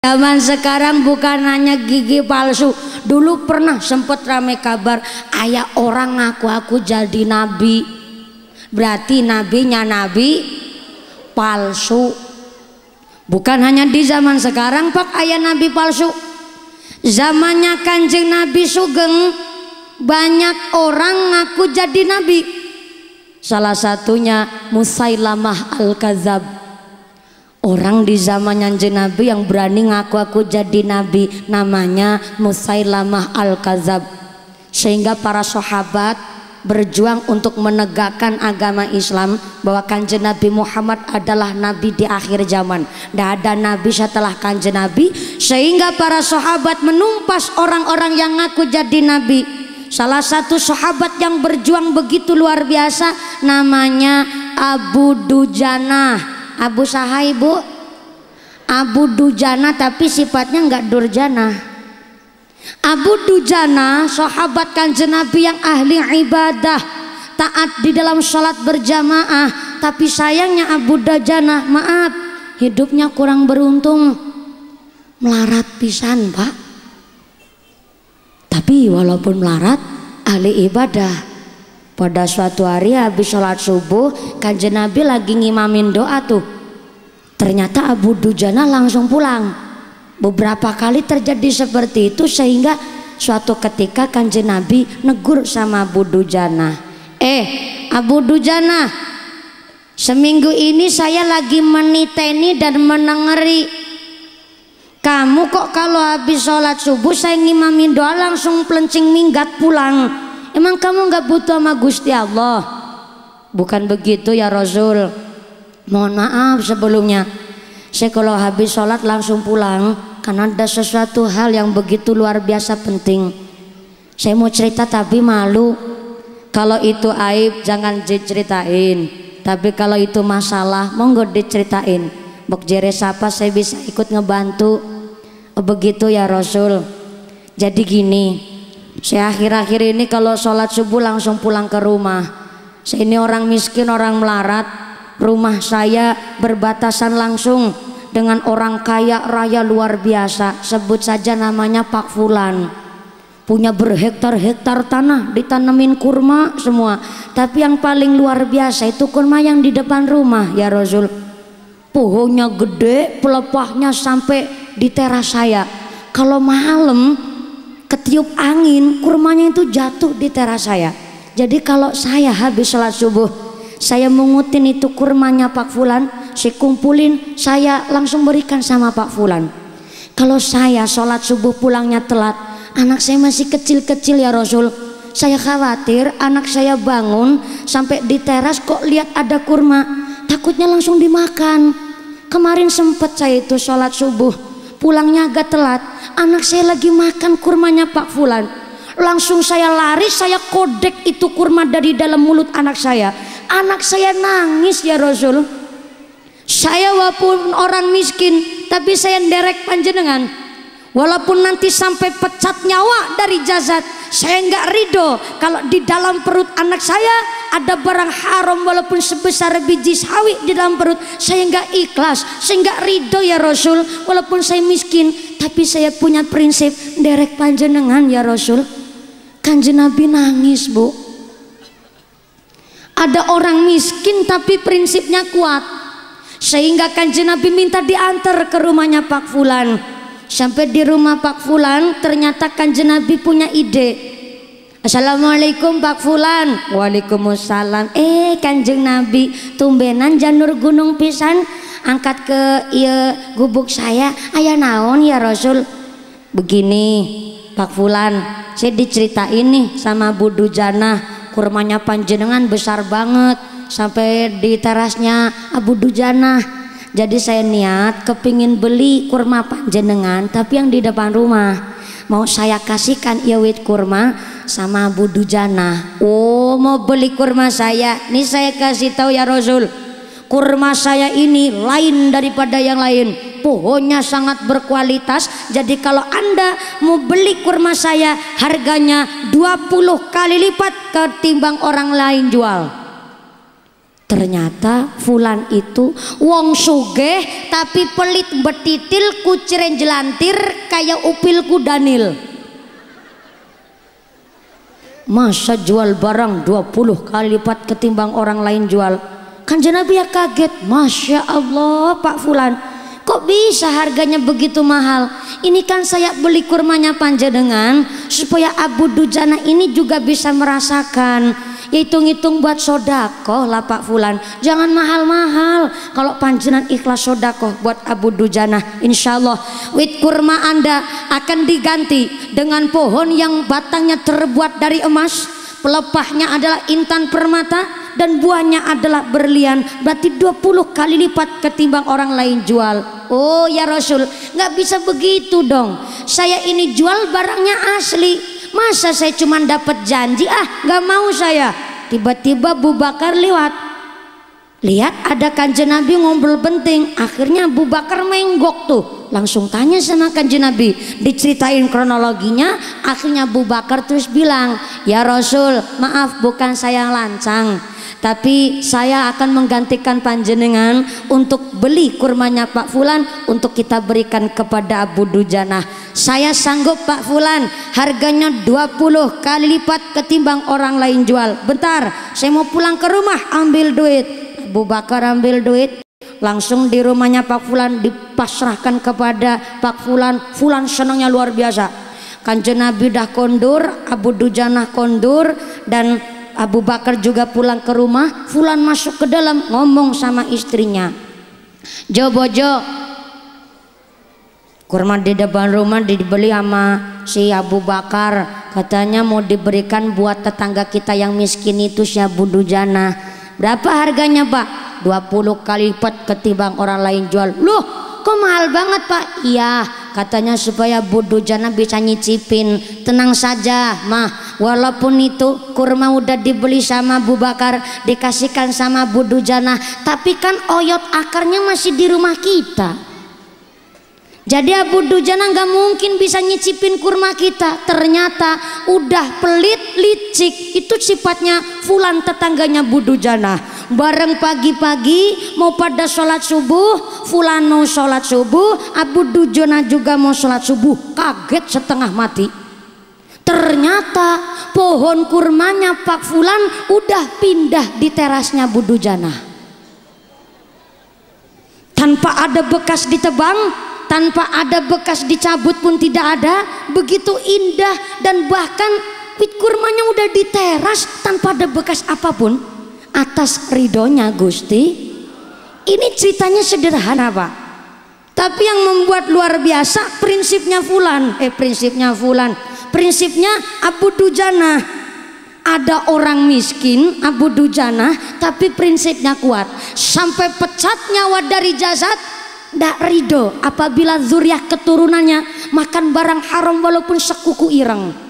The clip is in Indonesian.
Zaman sekarang bukan hanya gigi palsu. Dulu pernah sempat rame kabar ayah orang ngaku-aku jadi nabi. Berarti nabinya nabi palsu. Bukan hanya di zaman sekarang pak ayah nabi palsu. Zamannya kanjeng nabi sugeng banyak orang ngaku jadi nabi. Salah satunya Musailamah al-Kazab Orang di zamannya Nabi yang berani ngaku aku jadi nabi namanya Musailamah Al-Kazab. Sehingga para sahabat berjuang untuk menegakkan agama Islam bahwa kanjeng Nabi Muhammad adalah nabi di akhir zaman. Tidak ada nabi setelah kanjeng Nabi sehingga para sahabat menumpas orang-orang yang ngaku jadi nabi. Salah satu sahabat yang berjuang begitu luar biasa namanya Abu Dujanah Abu Sahai Bu, Abu Dujana tapi sifatnya enggak durjana Abu Dujana sahabat kanjeng Nabi yang ahli ibadah taat di dalam sholat berjamaah tapi sayangnya Abu Dujana maaf hidupnya kurang beruntung melarat pisan pak tapi walaupun melarat ahli ibadah pada suatu hari habis sholat subuh, kanjeng Nabi lagi ngimamin doa tuh. Ternyata Abu Dujana langsung pulang. Beberapa kali terjadi seperti itu sehingga suatu ketika kanjeng Nabi negur sama Abu Dujana. Eh, Abu Dujana, seminggu ini saya lagi meniteni dan menengeri. Kamu kok kalau habis sholat subuh saya ngimamin doa langsung pelencing minggat pulang Emang kamu nggak butuh sama Gusti Allah? Bukan begitu ya Rasul. Mohon maaf sebelumnya. Saya kalau habis sholat langsung pulang karena ada sesuatu hal yang begitu luar biasa penting. Saya mau cerita tapi malu. Kalau itu aib jangan diceritain. Tapi kalau itu masalah monggo diceritain. Bok jere siapa saya bisa ikut ngebantu. Oh, begitu ya Rasul. Jadi gini, saya akhir-akhir ini kalau sholat subuh langsung pulang ke rumah. Saya ini orang miskin, orang melarat. Rumah saya berbatasan langsung dengan orang kaya raya luar biasa. Sebut saja namanya Pak Fulan. Punya berhektar-hektar tanah, ditanemin kurma semua. Tapi yang paling luar biasa itu kurma yang di depan rumah ya Rasul. Pohonnya gede, pelepahnya sampai di teras saya. Kalau malam ketiup angin kurmanya itu jatuh di teras saya jadi kalau saya habis sholat subuh saya mengutin itu kurmanya Pak Fulan saya kumpulin saya langsung berikan sama Pak Fulan kalau saya sholat subuh pulangnya telat anak saya masih kecil-kecil ya Rasul saya khawatir anak saya bangun sampai di teras kok lihat ada kurma takutnya langsung dimakan kemarin sempat saya itu sholat subuh Pulangnya agak telat, anak saya lagi makan kurmanya Pak Fulan. Langsung saya lari, saya kodek itu kurma dari dalam mulut anak saya. Anak saya nangis ya Rasul. Saya walaupun orang miskin, tapi saya derek panjenengan. Walaupun nanti sampai pecat nyawa dari jasad, saya enggak ridho kalau di dalam perut anak saya ada barang haram walaupun sebesar biji sawi di dalam perut. Saya enggak ikhlas, saya enggak ridho ya Rasul. Walaupun saya miskin, tapi saya punya prinsip derek panjenengan ya Rasul. Kanjeng Nabi nangis bu. Ada orang miskin tapi prinsipnya kuat. Sehingga kanjeng Nabi minta diantar ke rumahnya Pak Fulan Sampai di rumah Pak Fulan ternyata kanjeng Nabi punya ide. Assalamualaikum Pak Fulan. Waalaikumsalam. Eh kanjeng Nabi tumbenan janur gunung pisan angkat ke iya, gubuk saya ayah naon ya Rasul begini Pak Fulan saya diceritain nih sama Budu Dujana kurmanya panjenengan besar banget sampai di terasnya Abu Dujana jadi saya niat kepingin beli kurma panjenengan tapi yang di depan rumah mau saya kasihkan iwit ya kurma sama Bu Dujana oh mau beli kurma saya nih saya kasih tahu ya Rasul kurma saya ini lain daripada yang lain pohonnya sangat berkualitas jadi kalau anda mau beli kurma saya harganya 20 kali lipat ketimbang orang lain jual ternyata Fulan itu wong sugeh tapi pelit betitil kuciren jelantir kayak upilku Danil masa jual barang 20 kali lipat ketimbang orang lain jual kan Nabi ya kaget Masya Allah Pak Fulan kok bisa harganya begitu mahal ini kan saya beli kurmanya panjenengan supaya Abu Dujana ini juga bisa merasakan hitung-hitung buat sodako lah Pak Fulan jangan mahal-mahal kalau panjenan ikhlas sodako buat Abu Dujana Insya Allah wit kurma anda akan diganti dengan pohon yang batangnya terbuat dari emas pelepahnya adalah intan permata dan buahnya adalah berlian berarti 20 kali lipat ketimbang orang lain jual oh ya Rasul nggak bisa begitu dong saya ini jual barangnya asli masa saya cuma dapat janji ah gak mau saya tiba-tiba Bu Bakar lewat lihat ada kanjeng Nabi ngobrol penting akhirnya Bu Bakar menggok tuh langsung tanya sama kanjeng Nabi diceritain kronologinya akhirnya Bu Bakar terus bilang ya Rasul maaf bukan saya lancang tapi saya akan menggantikan panjenengan untuk beli kurmanya Pak Fulan untuk kita berikan kepada Abu Dujana. saya sanggup Pak Fulan harganya 20 kali lipat ketimbang orang lain jual bentar saya mau pulang ke rumah ambil duit Abu Bakar ambil duit langsung di rumahnya Pak Fulan dipasrahkan kepada Pak Fulan Fulan senangnya luar biasa Kanjeng Nabi dah kondur Abu Dujanah kondur dan Abu Bakar juga pulang ke rumah Fulan masuk ke dalam ngomong sama istrinya Jo bojo kurma di depan rumah dibeli sama si Abu Bakar katanya mau diberikan buat tetangga kita yang miskin itu si Abu Dujana berapa harganya pak 20 kali lipat ketimbang orang lain jual loh kok mahal banget pak iya katanya supaya Budujana jana bisa nyicipin tenang saja mah walaupun itu kurma udah dibeli sama Bu Bakar dikasihkan sama Budujana, jana tapi kan oyot akarnya masih di rumah kita jadi Abu Dujana nggak mungkin bisa nyicipin kurma kita. Ternyata udah pelit licik itu sifatnya Fulan tetangganya Abu Dujana. Nah, bareng pagi-pagi mau pada sholat subuh, Fulano sholat subuh, Abu Dujana juga mau sholat subuh. Kaget setengah mati. Ternyata pohon kurmanya Pak Fulan udah pindah di terasnya Abu Dujana. Nah, tanpa ada bekas ditebang, tanpa ada bekas dicabut pun tidak ada begitu indah dan bahkan pit kurmanya udah di teras tanpa ada bekas apapun atas ridhonya Gusti ini ceritanya sederhana Pak tapi yang membuat luar biasa prinsipnya Fulan eh prinsipnya Fulan prinsipnya Abu Dujana ada orang miskin Abu Dujana tapi prinsipnya kuat sampai pecat nyawa dari jasad ndak ridho apabila zuriat keturunannya makan barang haram walaupun sekuku ireng